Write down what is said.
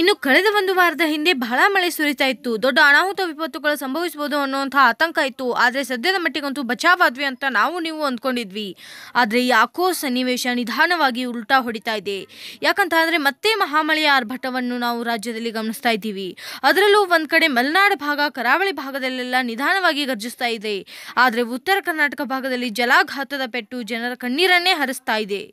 ಇನ್ನು ಕಳೆದ ಒಂದು ವಾರದ ಹಿಂದೆ ಬಹಳ ಮಳೆ ಸುರಿತಾ ಇತ್ತು ದೊಡ್ಡ ಅನಾಹುತ ವಿಪತ್ತುಗಳು ಸಂಭವಿಸಬಹುದು ಅನ್ನುವಂಥ ಆತಂಕ ಇತ್ತು ಆದರೆ ಸದ್ಯದ ಮಟ್ಟಿಗಂತೂ ಬಚಾವಾದ್ವಿ ಅಂತ ನಾವು ನೀವು ಅಂದ್ಕೊಂಡಿದ್ವಿ ಆದರೆ ಯಾಕೋ ಸನ್ನಿವೇಶ ನಿಧಾನವಾಗಿ ಉಲ್ಟಾ ಹೊಡಿತಾ ಇದೆ ಯಾಕಂತ ಅಂದರೆ ಮತ್ತೆ ಮಹಾಮಳೆಯ ಆರ್ಭಟವನ್ನು ನಾವು ರಾಜ್ಯದಲ್ಲಿ ಗಮನಿಸ್ತಾ ಇದ್ದೀವಿ ಅದರಲ್ಲೂ ಒಂದು ಕಡೆ ಮಲೆನಾಡು ಭಾಗ ಕರಾವಳಿ ಭಾಗದಲ್ಲೆಲ್ಲ ನಿಧಾನವಾಗಿ ಗರ್ಜಿಸ್ತಾ ಇದೆ ಆದರೆ ಉತ್ತರ ಕರ್ನಾಟಕ ಭಾಗದಲ್ಲಿ ಜಲಾಘಾತದ ಪೆಟ್ಟು ಜನರ ಕಣ್ಣೀರನ್ನೇ ಹರಿಸ್ತಾ ಇದೆ